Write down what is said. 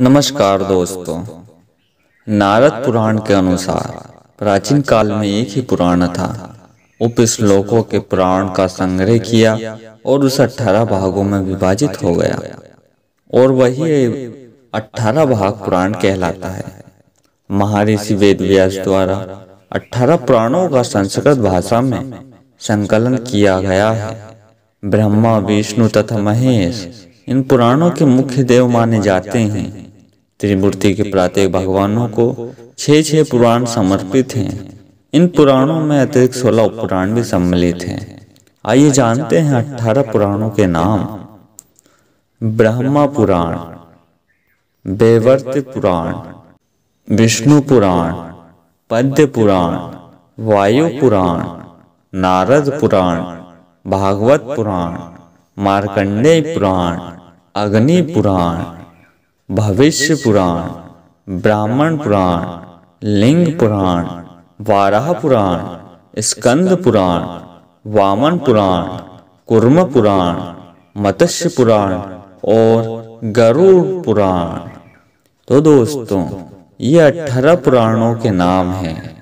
नमस्कार दोस्तों नारद पुराण के अनुसार प्राचीन काल में एक ही पुराण था उप श्लोकों के पुराण का संग्रह किया और उसे अठारह भागों में विभाजित हो गया और वही अठारह भाग पुराण कहलाता है महर्षि वेद व्यास द्वारा अठारह पुराणों का संस्कृत भाषा में संकलन किया गया है ब्रह्मा विष्णु तथा महेश इन पुराणों के मुख्य देव माने जाते हैं त्रिमूर्ति के प्रत्येक भगवानों को छह छह पुराण समर्पित हैं इन पुराणों में अतिरिक्त सोलह उपपुराण भी सम्मिलित हैं आइए जानते हैं अठारह पुराणों के नाम ब्रह्मा पुराण बेवर्त पुराण विष्णु पुराण पद्य पुराण वायु पुराण नारद पुराण भागवत पुराण मार्कंडेय पुराण अग्नि पुराण भविष्य पुराण ब्राह्मण पुराण लिंग पुराण वाराह पुराण स्कंद पुराण वामन पुराण कुर्म पुराण मत्स्य पुराण और गरुड़ पुराण तो दोस्तों ये अठारह पुराणों के नाम हैं